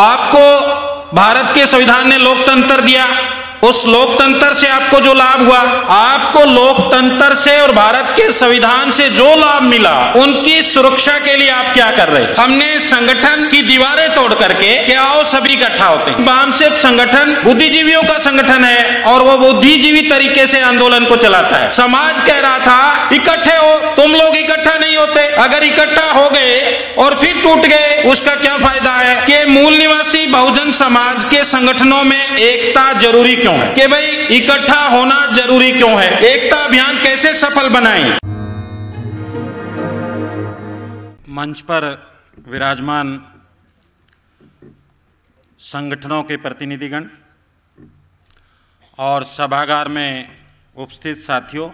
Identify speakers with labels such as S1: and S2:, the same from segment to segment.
S1: आपको भारत के संविधान ने लोकतंत्र दिया उस लोकतंत्र से आपको जो लाभ हुआ आपको लोकतंत्र से और भारत के संविधान से जो लाभ मिला उनकी सुरक्षा के लिए आप क्या कर रहे हमने संगठन की दीवारें तोड़ करके क्या आओ सभी इकट्ठा होते हैं सिर्फ संगठन बुद्धिजीवियों का संगठन है और वो बुद्धिजीवी तरीके से आंदोलन को चलाता है समाज कह रहा था इकट्ठे हो तुम लोग इकट्ठा नहीं होते अगर इकट्ठा हो गए और फिर टूट गए उसका क्या फायदा है कि मूल निवासी बहुजन समाज के संगठनों में एकता जरूरी क्यों क्यों है कि भाई इकट्ठा होना जरूरी क्यों है एकता अभियान कैसे सफल बनाएं मंच पर विराजमान संगठनों के प्रतिनिधिगण और सभागार में उपस्थित साथियों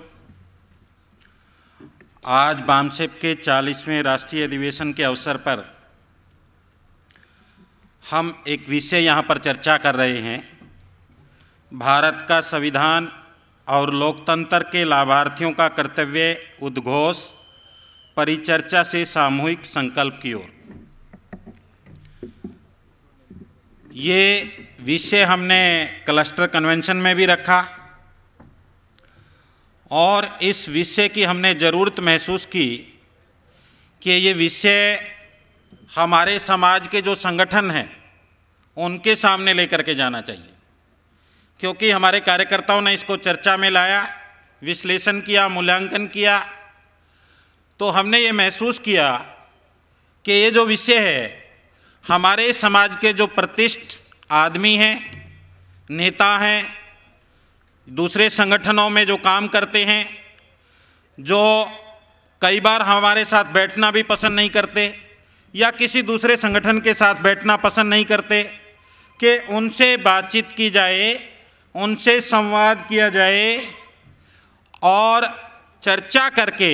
S1: आज बामसेप के 40वें राष्ट्रीय अधिवेशन के अवसर पर हम एक विषय यहाँ पर चर्चा कर रहे हैं भारत का संविधान और लोकतंत्र के लाभार्थियों का कर्तव्य उद्घोष परिचर्चा से सामूहिक संकल्प की ओर ये विषय हमने क्लस्टर कन्वेंशन में भी रखा और इस विषय की हमने ज़रूरत महसूस की कि ये विषय हमारे समाज के जो संगठन हैं उनके सामने लेकर के जाना चाहिए क्योंकि हमारे कार्यकर्ताओं ने इसको चर्चा में लाया विश्लेषण किया मूल्यांकन किया तो हमने ये महसूस किया कि ये जो विषय है हमारे समाज के जो प्रतिष्ठ आदमी हैं नेता हैं दूसरे संगठनों में जो काम करते हैं जो कई बार हमारे साथ बैठना भी पसंद नहीं करते या किसी दूसरे संगठन के साथ बैठना पसंद नहीं करते कि उनसे बातचीत की जाए उनसे संवाद किया जाए और चर्चा करके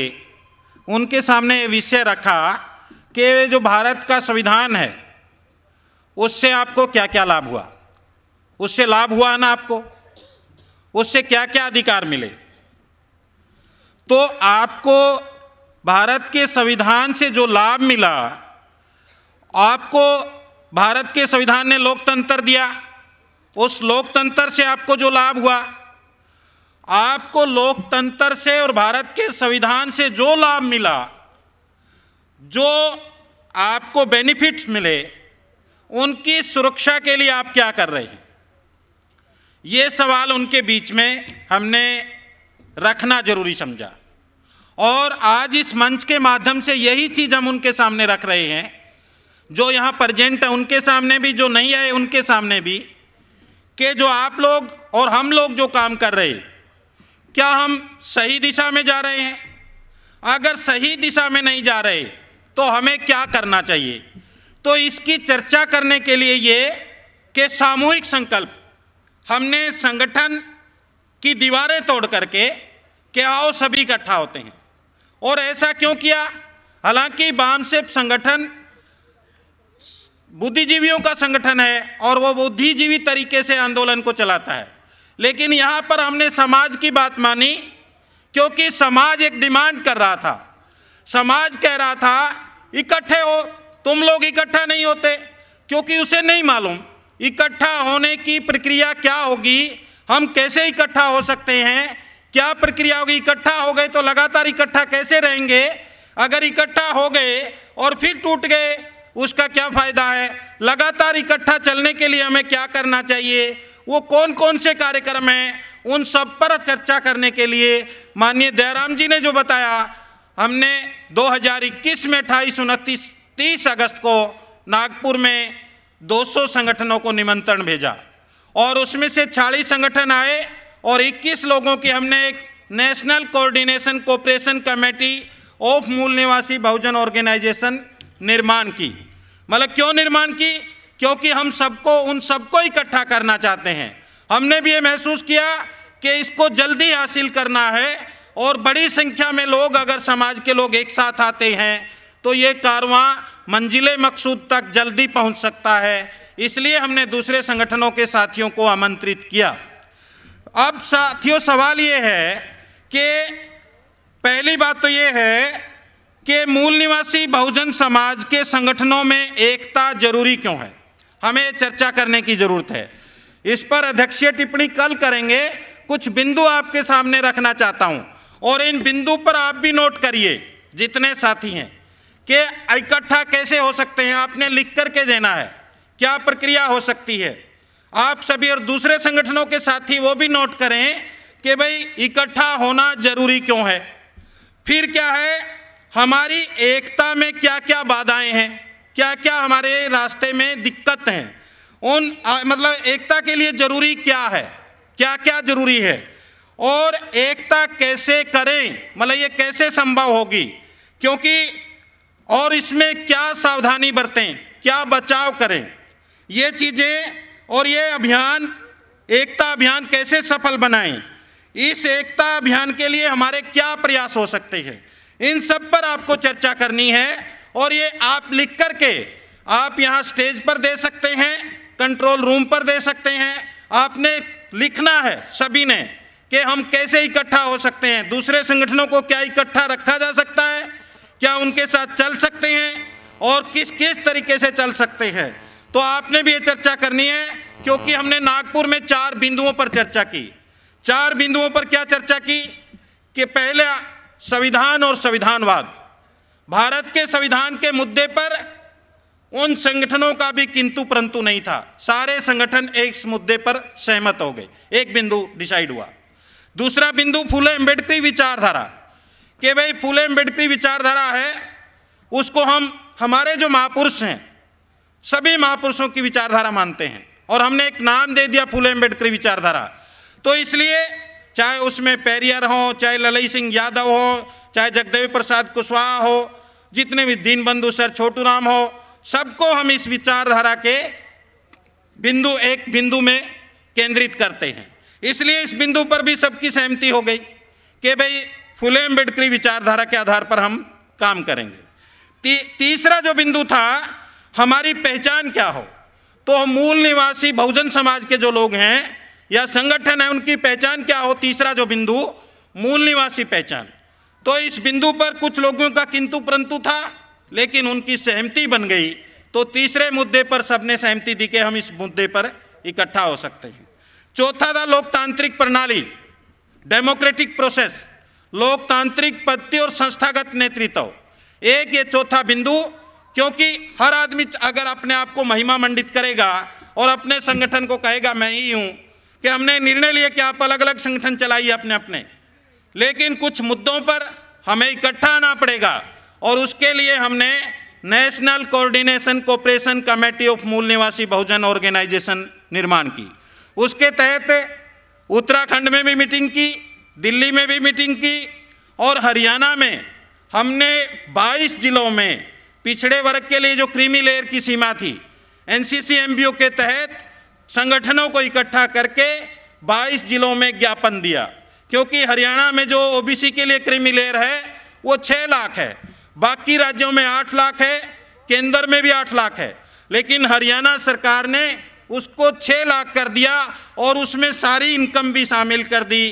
S1: उनके सामने ये विषय रखा कि जो भारत का संविधान है उससे आपको क्या क्या लाभ हुआ उससे लाभ हुआ ना आपको उससे क्या क्या अधिकार मिले तो आपको भारत के संविधान से जो लाभ मिला आपको भारत के संविधान ने लोकतंत्र दिया उस लोकतंत्र से आपको जो लाभ हुआ आपको लोकतंत्र से और भारत के संविधान से जो लाभ मिला जो आपको बेनिफिट्स मिले उनकी सुरक्षा के लिए आप क्या कर रहे हैं ये सवाल उनके बीच में हमने रखना जरूरी समझा और आज इस मंच के माध्यम से यही चीज़ हम उनके सामने रख रहे हैं जो यहाँ प्रजेंट है उनके सामने भी जो नहीं आए उनके सामने भी कि जो आप लोग और हम लोग जो काम कर रहे क्या हम सही दिशा में जा रहे हैं अगर सही दिशा में नहीं जा रहे तो हमें क्या करना चाहिए तो इसकी चर्चा करने के लिए ये कि सामूहिक संकल्प हमने संगठन की दीवारें तोड़ करके के आओ सभी इकट्ठा होते हैं और ऐसा क्यों किया हालांकि बाम से संगठन बुद्धिजीवियों का संगठन है और वो बुद्धिजीवी तरीके से आंदोलन को चलाता है लेकिन यहाँ पर हमने समाज की बात मानी क्योंकि समाज एक डिमांड कर रहा था समाज कह रहा था इकट्ठे हो तुम लोग इकट्ठा नहीं होते क्योंकि उसे नहीं मालूम इकट्ठा होने की प्रक्रिया क्या होगी हम कैसे इकट्ठा हो सकते हैं क्या प्रक्रिया होगी इकट्ठा हो गए तो लगातार इकट्ठा कैसे रहेंगे अगर इकट्ठा हो गए और फिर टूट गए उसका क्या फ़ायदा है लगातार इकट्ठा चलने के लिए हमें क्या करना चाहिए वो कौन कौन से कार्यक्रम हैं उन सब पर चर्चा करने के लिए माननीय दयाराम जी ने जो बताया हमने 2021 में अठाईस उनतीस तीस अगस्त को नागपुर में 200 संगठनों को निमंत्रण भेजा और उसमें से 40 संगठन आए और 21 लोगों की हमने एक national coordination cooperation committee of Mool Niwasi Bahujan organisation निर्माण की मतलब क्यों निर्माण की क्योंकि हम सबको उन सबको इकट्ठा करना चाहते हैं हमने भी ये महसूस किया कि इसको जल्दी हासिल करना है और बड़ी संख्या में लोग अगर समाज के लोग एक साथ आते हैं तो ये कारवां मंजिले मकसूद तक जल्दी पहुंच सकता है इसलिए हमने दूसरे संगठनों के साथियों को आमंत्रित किया अब साथियों सवाल ये है कि पहली बात तो ये है कि मूल निवासी बहुजन समाज के संगठनों में एकता जरूरी क्यों है हमें चर्चा करने की जरूरत है इस पर अध्यक्षीय टिप्पणी कल करेंगे कुछ बिंदु आपके सामने रखना चाहता हूं और इन बिंदु पर आप भी नोट करिए जितने साथी हैं कि इकट्ठा कैसे हो सकते हैं आपने लिख करके देना है क्या प्रक्रिया हो सकती है आप सभी और दूसरे संगठनों के साथी वो भी नोट करें कि भाई इकट्ठा होना जरूरी क्यों है फिर क्या है हमारी एकता में क्या क्या बाधाएं हैं क्या क्या हमारे रास्ते में दिक्कत हैं उन आ, मतलब एकता के लिए जरूरी क्या है क्या क्या जरूरी है और एकता कैसे करें मतलब ये कैसे संभव होगी क्योंकि और इसमें क्या सावधानी बरतें क्या बचाव करें ये चीज़ें और ये अभियान एकता अभियान कैसे सफल बनाएं इस एकता अभियान के लिए हमारे क्या प्रयास हो सकते हैं इन सब पर आपको चर्चा करनी है और ये आप लिख करके आप यहाँ स्टेज पर दे सकते हैं कंट्रोल रूम पर दे सकते हैं आपने लिखना है सभी ने कि हम कैसे इकट्ठा हो सकते हैं दूसरे संगठनों को क्या इकट्ठा रखा जा सकता है क्या उनके साथ चल सकते हैं और किस किस तरीके से चल सकते हैं तो आपने भी ये चर्चा करनी है क्योंकि हमने नागपुर में चार बिंदुओं पर चर्चा की चार बिंदुओं पर क्या चर्चा की कि पहले संविधान और संविधानवाद भारत के संविधान के मुद्दे पर उन संगठनों का भी किंतु परंतु नहीं था सारे संगठन एक मुद्दे पर सहमत हो गए एक बिंदु डिसाइड हुआ दूसरा बिंदु फूले अम्बेडकरी विचारधारा कि भाई फूले अम्बेडकरी विचारधारा है उसको हम हमारे जो महापुरुष हैं सभी महापुरुषों की विचारधारा मानते हैं और हमने एक नाम दे दिया फूले अम्बेडकरी विचारधारा तो इसलिए चाहे उसमें पैरियर हो चाहे ललई सिंह यादव हो चाहे जगदेवी प्रसाद कुशवाहा हो जितने भी दीनबंधु सर छोटू राम हो सबको हम इस विचारधारा के बिंदु एक बिंदु में केंद्रित करते हैं इसलिए इस बिंदु पर भी सबकी सहमति हो गई कि भाई फुले अम्बेडकरी विचारधारा के आधार पर हम काम करेंगे ती, तीसरा जो बिंदु था हमारी पहचान क्या हो तो हम मूल निवासी बहुजन समाज के जो लोग हैं या संगठन है उनकी पहचान क्या हो तीसरा जो बिंदु मूल निवासी पहचान तो इस बिंदु पर कुछ लोगों का किंतु परंतु था लेकिन उनकी सहमति बन गई तो तीसरे मुद्दे पर सबने सहमति दी कि हम इस मुद्दे पर इकट्ठा हो सकते हैं चौथा था लोकतांत्रिक प्रणाली डेमोक्रेटिक प्रोसेस लोकतांत्रिक पद्धति और संस्थागत नेतृत्व एक ये चौथा बिंदु क्योंकि हर आदमी अगर अपने आप को महिमा मंडित करेगा और अपने संगठन को कहेगा मैं ही हूं कि हमने निर्णय लिए कि आप अलग अलग संगठन चलाइए अपने अपने लेकिन कुछ मुद्दों पर हमें इकट्ठा आना पड़ेगा और उसके लिए हमने national coordination cooperation committee of Mool Niwasi Bahujan organisation निर्माण की उसके तहत उत्तराखंड में भी मीटिंग की दिल्ली में भी मीटिंग की और हरियाणा में हमने 22 जिलों में पिछड़े वर्ग के लिए जो क्रीमी लेयर की सीमा थी एनसीसी एमबीओ के तहत संगठनों को इकट्ठा करके 22 जिलों में ज्ञापन दिया क्योंकि हरियाणा में जो ओबीसी के लिए क्रीमी लेयर है वो 6 लाख है बाकी राज्यों में 8 लाख है केंद्र में भी 8 लाख है लेकिन हरियाणा सरकार ने उसको 6 लाख कर दिया और उसमें सारी इनकम भी शामिल कर दी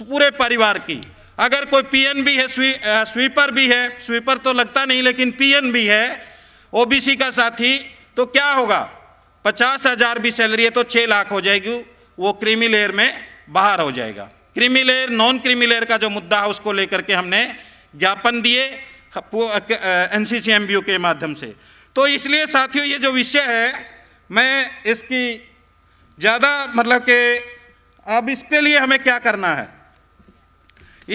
S1: पूरे परिवार की अगर कोई पीएन भी है स्वी, आ, स्वीपर भी है स्वीपर तो लगता नहीं लेकिन पीएन भी है ओबीसी का साथी तो क्या होगा पचास हज़ार भी सैलरी है तो छह लाख हो जाएगी वो क्रीमी लेयर में बाहर हो जाएगा creamy layer non creamy layer का जो मुद्दा है उसको लेकर के हमने ज्ञापन दिए एन सी के माध्यम से तो इसलिए साथियों ये जो विषय है मैं इसकी ज़्यादा मतलब के अब इसके लिए हमें क्या करना है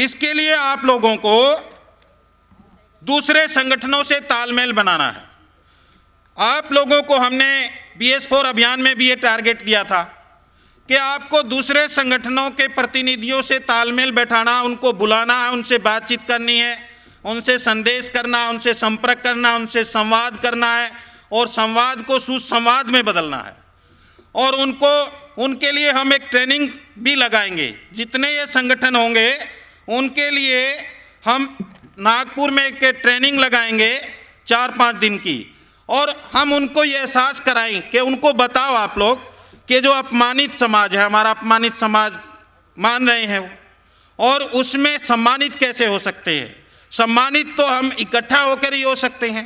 S1: इसके लिए आप लोगों को दूसरे संगठनों से तालमेल बनाना है आप लोगों को हमने बी एस फोर अभियान में भी ये टारगेट दिया था कि आपको दूसरे संगठनों के प्रतिनिधियों से तालमेल बैठाना उनको बुलाना है उनसे बातचीत करनी है उनसे संदेश करना उनसे संपर्क करना उनसे संवाद करना है और संवाद को सुसंवाद में बदलना है और उनको उनके लिए हम एक ट्रेनिंग भी लगाएंगे जितने ये संगठन होंगे उनके लिए हम नागपुर में एक ट्रेनिंग लगाएंगे चार पाँच दिन की और हम उनको ये एहसास कराएं कि उनको बताओ आप लोग कि जो अपमानित समाज है हमारा अपमानित समाज मान रहे हैं वो और उसमें सम्मानित कैसे हो सकते हैं सम्मानित तो हम इकट्ठा होकर ही हो सकते हैं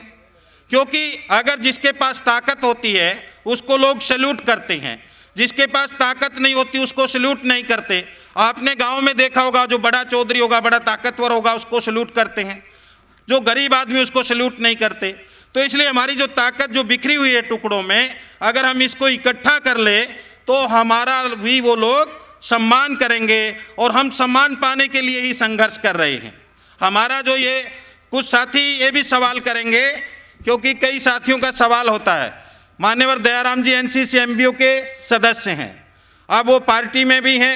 S1: क्योंकि अगर जिसके पास ताकत होती है उसको लोग सल्यूट करते हैं जिसके पास ताकत नहीं होती उसको सल्यूट नहीं करते आपने गांव में देखा होगा जो बड़ा चौधरी होगा बड़ा ताकतवर होगा उसको सल्यूट करते हैं जो गरीब आदमी उसको सल्यूट नहीं करते तो इसलिए हमारी जो ताकत जो बिखरी हुई है टुकड़ों में अगर हम इसको इकट्ठा कर ले तो हमारा भी वो लोग सम्मान करेंगे और हम सम्मान पाने के लिए ही संघर्ष कर रहे हैं हमारा जो ये कुछ साथी ये भी सवाल करेंगे क्योंकि कई साथियों का सवाल होता है मान्यवर दयाराम जी एन सी के सदस्य हैं अब वो पार्टी में भी हैं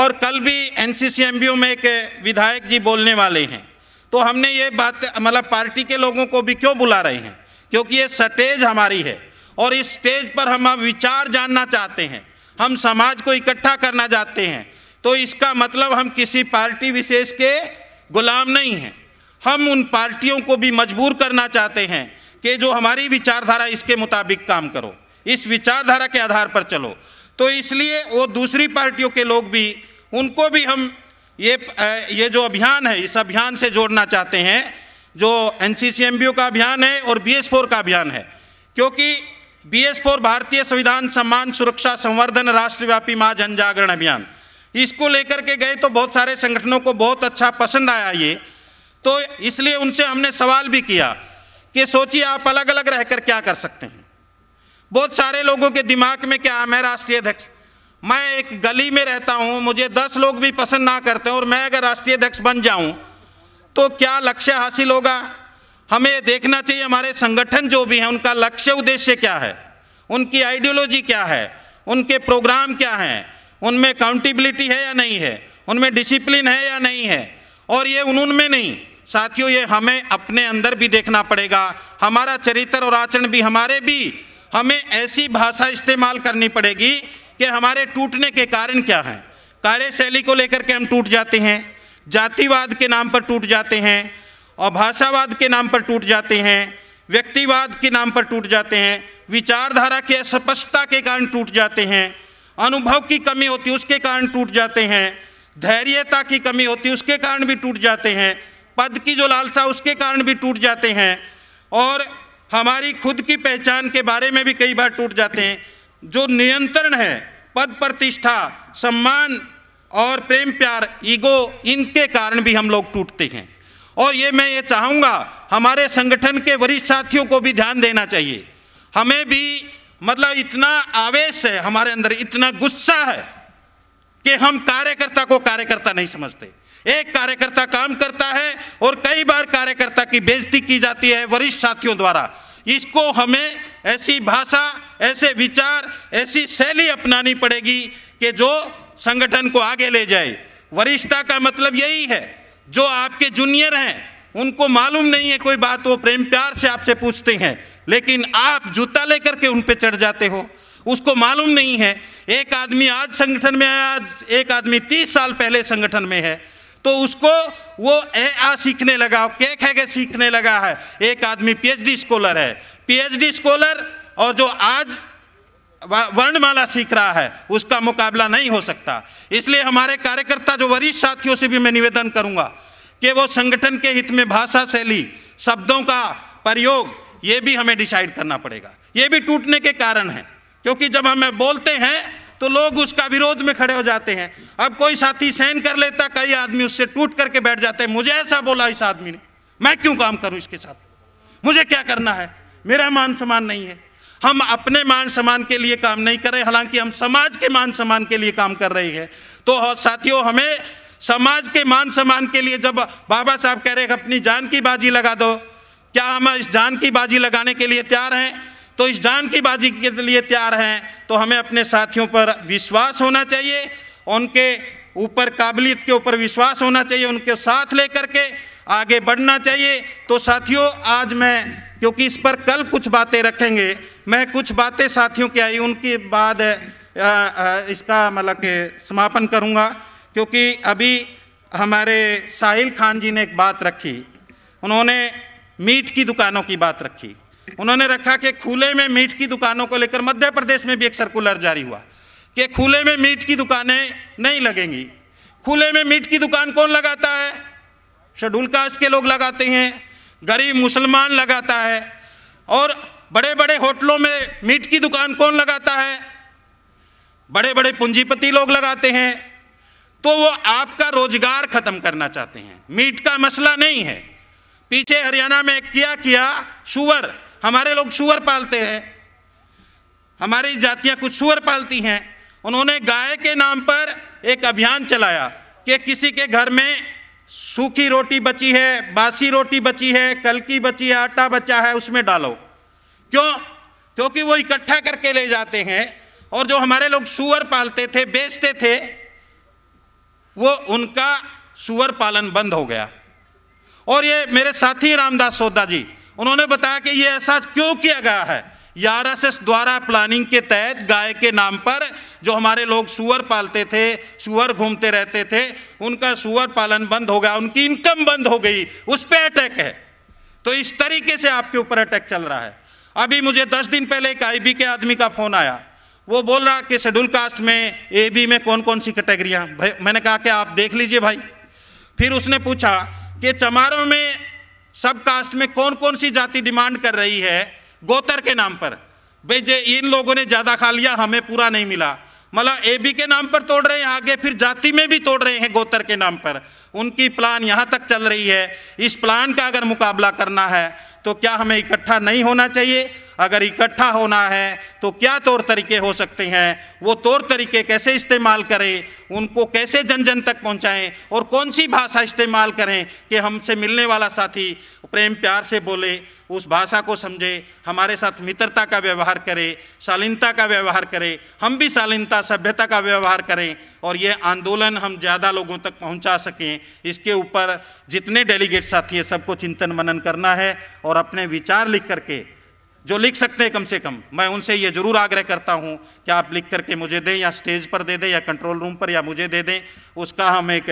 S1: और कल भी एन सी में एक विधायक जी बोलने वाले हैं तो हमने ये बात मतलब पार्टी के लोगों को भी क्यों बुला रहे हैं क्योंकि ये स्टेज हमारी है और इस स्टेज पर हम विचार जानना चाहते हैं हम समाज को इकट्ठा करना चाहते हैं तो इसका मतलब हम किसी पार्टी विशेष के गुलाम नहीं हैं हम उन पार्टियों को भी मजबूर करना चाहते हैं कि जो हमारी विचारधारा इसके मुताबिक काम करो इस विचारधारा के आधार पर चलो तो इसलिए वो दूसरी पार्टियों के लोग भी उनको भी हम ये ये जो अभियान है इस अभियान से जोड़ना चाहते हैं जो एन का अभियान है और बी का अभियान है क्योंकि बी भारतीय संविधान सम्मान सुरक्षा संवर्धन राष्ट्रव्यापी जन जनजागरण अभियान इसको लेकर के गए तो बहुत सारे संगठनों को बहुत अच्छा पसंद आया ये तो इसलिए उनसे हमने सवाल भी किया कि सोचिए आप अलग अलग रहकर क्या कर सकते हैं बहुत सारे लोगों के दिमाग में क्या मैं राष्ट्रीय अध्यक्ष मैं एक गली में रहता हूँ मुझे दस लोग भी पसंद ना करते हैं और मैं अगर राष्ट्रीय अध्यक्ष बन जाऊँ तो क्या लक्ष्य हासिल होगा हमें देखना चाहिए हमारे संगठन जो भी हैं उनका लक्ष्य उद्देश्य क्या है उनकी आइडियोलॉजी क्या है उनके प्रोग्राम क्या हैं उनमें अकाउंटेबिलिटी है या नहीं है उनमें डिसिप्लिन है या नहीं है और ये उनमें नहीं साथियों ये हमें अपने अंदर भी देखना पड़ेगा हमारा चरित्र और आचरण भी हमारे भी हमें ऐसी भाषा इस्तेमाल करनी पड़ेगी कि हमारे टूटने के कारण क्या हैं कार्यशैली को लेकर के हम टूट जाते हैं जातिवाद के नाम पर टूट जाते हैं और भाषावाद के नाम पर टूट जाते हैं व्यक्तिवाद के नाम पर टूट जाते हैं विचारधारा की अस्पष्टता के कारण टूट जाते हैं अनुभव की कमी होती उसके कारण टूट जाते हैं धैर्यता की कमी होती उसके कारण भी टूट जाते हैं पद की जो लालसा उसके कारण भी टूट जाते हैं और हमारी खुद की पहचान के बारे में भी कई बार टूट जाते हैं जो नियंत्रण है पद प्रतिष्ठा सम्मान और प्रेम प्यार ईगो इनके कारण भी हम लोग टूटते हैं और ये मैं ये चाहूँगा हमारे संगठन के वरिष्ठ साथियों को भी ध्यान देना चाहिए हमें भी मतलब इतना आवेश है हमारे अंदर इतना गुस्सा है कि हम कार्यकर्ता को कार्यकर्ता नहीं समझते एक कार्यकर्ता काम करता है और कई बार कार्यकर्ता की बेजती की जाती है वरिष्ठ साथियों द्वारा इसको हमें ऐसी भाषा ऐसे विचार ऐसी शैली अपनानी पड़ेगी कि जो संगठन को आगे ले जाए वरिष्ठता का मतलब यही है जो आपके जूनियर हैं उनको मालूम नहीं है कोई बात वो प्रेम प्यार से आपसे पूछते हैं लेकिन आप जूता लेकर के उन पर चढ़ जाते हो उसको मालूम नहीं है एक आदमी आज संगठन में है आज एक आदमी तीस साल पहले संगठन में है तो उसको वो ए आ सीखने लगा के खे के सीखने लगा है एक आदमी पीएचडी स्कॉलर है पीएचडी स्कॉलर और जो आज वर्णमाला सीख रहा है उसका मुकाबला नहीं हो सकता इसलिए हमारे कार्यकर्ता जो वरिष्ठ साथियों से भी मैं निवेदन करूंगा कि वो संगठन के हित में भाषा शैली शब्दों का प्रयोग ये भी हमें डिसाइड करना पड़ेगा ये भी टूटने के कारण है क्योंकि जब हमें बोलते हैं तो लोग उसका विरोध में खड़े हो जाते हैं अब कोई साथी सहन कर लेता कई आदमी उससे टूट करके बैठ जाते हैं मुझे ऐसा बोला इस आदमी ने मैं क्यों काम करूं इसके साथ मुझे क्या करना है मेरा मान सम्मान नहीं है हम अपने मान सम्मान के लिए काम नहीं कर रहे हालांकि हम समाज के मान सम्मान के लिए काम कर रहे हैं तो साथियों हमें समाज के मान सम्मान के लिए जब बाबा साहब कह रहे हैं अपनी जान की बाजी लगा दो क्या हम इस जान की बाजी लगाने के लिए तैयार हैं तो इस जान की बाजी के लिए तैयार हैं तो हमें अपने साथियों पर विश्वास होना चाहिए उनके ऊपर काबिलियत के ऊपर विश्वास होना चाहिए उनके साथ लेकर के आगे बढ़ना चाहिए तो साथियों आज मैं क्योंकि इस पर कल कुछ बातें रखेंगे मैं कुछ बातें साथियों की आई उनके बाद इसका मतलब के समापन करूँगा क्योंकि अभी हमारे साहिल खान जी ने एक बात रखी उन्होंने मीट की दुकानों की बात रखी उन्होंने रखा कि खुले में मीट की दुकानों को लेकर मध्य प्रदेश में भी एक सर्कुलर जारी हुआ कि खुले में मीट की दुकानें नहीं लगेंगी खुले में मीट की दुकान कौन लगाता है शेड्यूल कास्ट के लोग लगाते हैं गरीब मुसलमान लगाता है और बड़े बड़े होटलों में मीट की दुकान कौन लगाता है बड़े बड़े पूंजीपति लोग लगाते हैं तो वो आपका रोजगार खत्म करना चाहते हैं मीट का मसला नहीं है पीछे हरियाणा में क्या किया शुअर हमारे लोग शुअर पालते हैं हमारी जातियां कुछ शुअर पालती हैं उन्होंने गाय के नाम पर एक अभियान चलाया कि किसी के घर में सूखी रोटी बची है बासी रोटी बची है कल की बची है आटा बचा है उसमें डालो क्यों क्योंकि वो इकट्ठा करके ले जाते हैं और जो हमारे लोग सुअर पालते थे बेचते थे वो उनका सुअर पालन बंद हो गया और ये मेरे साथी रामदास सोदा जी उन्होंने बताया कि ये ऐसा क्यों किया गया है यारएसएस द्वारा प्लानिंग के तहत गाय के नाम पर जो हमारे लोग सुअर पालते थे सुअर घूमते रहते थे उनका सुअर पालन बंद हो गया उनकी इनकम बंद हो गई उस पर अटैक है तो इस तरीके से आपके ऊपर अटैक चल रहा है अभी मुझे दस दिन पहले एक आई के आदमी का फ़ोन आया वो बोल रहा कि शेड्यूल कास्ट में ए बी में कौन कौन सी कैटेगरियाँ भाई मैंने कहा कि आप देख लीजिए भाई फिर उसने पूछा कि चमारों में सब कास्ट में कौन कौन सी जाति डिमांड कर रही है गोतर के नाम पर भाई जे इन लोगों ने ज़्यादा खा लिया हमें पूरा नहीं मिला मतलब ए बी के नाम पर तोड़ रहे हैं आगे फिर जाति में भी तोड़ रहे हैं गोत्र के नाम पर उनकी प्लान यहाँ तक चल रही है इस प्लान का अगर मुकाबला करना है तो क्या हमें इकट्ठा नहीं होना चाहिए अगर इकट्ठा होना है तो क्या तौर तरीके हो सकते हैं वो तौर तरीके कैसे इस्तेमाल करें उनको कैसे जन जन तक पहुंचाएं और कौन सी भाषा इस्तेमाल करें कि हमसे मिलने वाला साथी प्रेम प्यार से बोले उस भाषा को समझे हमारे साथ मित्रता का व्यवहार करे शालीनता का व्यवहार करे हम भी शालीनता सभ्यता का व्यवहार करें और ये आंदोलन हम ज़्यादा लोगों तक पहुंचा सकें इसके ऊपर जितने डेलीगेट साथी हैं सबको चिंतन मनन करना है और अपने विचार लिख करके जो लिख सकते हैं कम से कम मैं उनसे ये जरूर आग्रह करता हूँ कि आप लिख करके मुझे दें या स्टेज पर दे दें या कंट्रोल रूम पर या मुझे दे दें उसका हम एक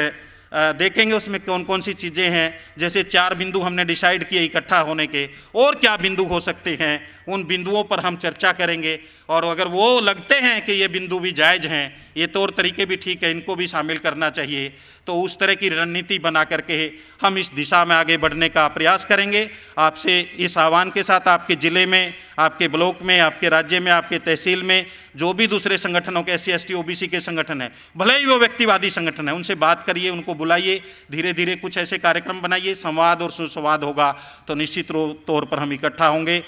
S1: देखेंगे उसमें कौन कौन सी चीज़ें हैं जैसे चार बिंदु हमने डिसाइड किए इकट्ठा होने के और क्या बिंदु हो सकते हैं उन बिंदुओं पर हम चर्चा करेंगे और अगर वो लगते हैं कि ये बिंदु भी जायज़ हैं ये तौर तो तरीके भी ठीक है इनको भी शामिल करना चाहिए तो उस तरह की रणनीति बना करके हम इस दिशा में आगे बढ़ने का प्रयास करेंगे आपसे इस आह्वान के साथ आपके ज़िले में आपके ब्लॉक में आपके राज्य में आपके तहसील में जो भी दूसरे संगठनों के S C S T O B C के संगठन है भले ही वो व्यक्तिवादी संगठन है उनसे बात करिए उनको बुलाइए धीरे धीरे कुछ ऐसे कार्यक्रम बनाइए संवाद और सुसंवाद होगा तो निश्चित तौर पर हम इकट्ठा होंगे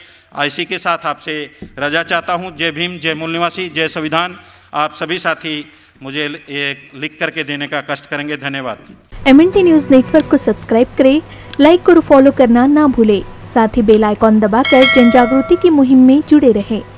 S1: इसी के साथ आपसे रजा चाहता हूँ जय भीम जय मूल निवासी जय संविधान आप सभी साथी मुझे लिख करके देने का कष्ट करेंगे धन्यवाद एम न्यूज़ नेटवर्क को सब्सक्राइब करे लाइक और फॉलो करना ना भूले साथ ही बेल आइकॉन दबाकर जनजागृति की मुहिम में जुड़े रहें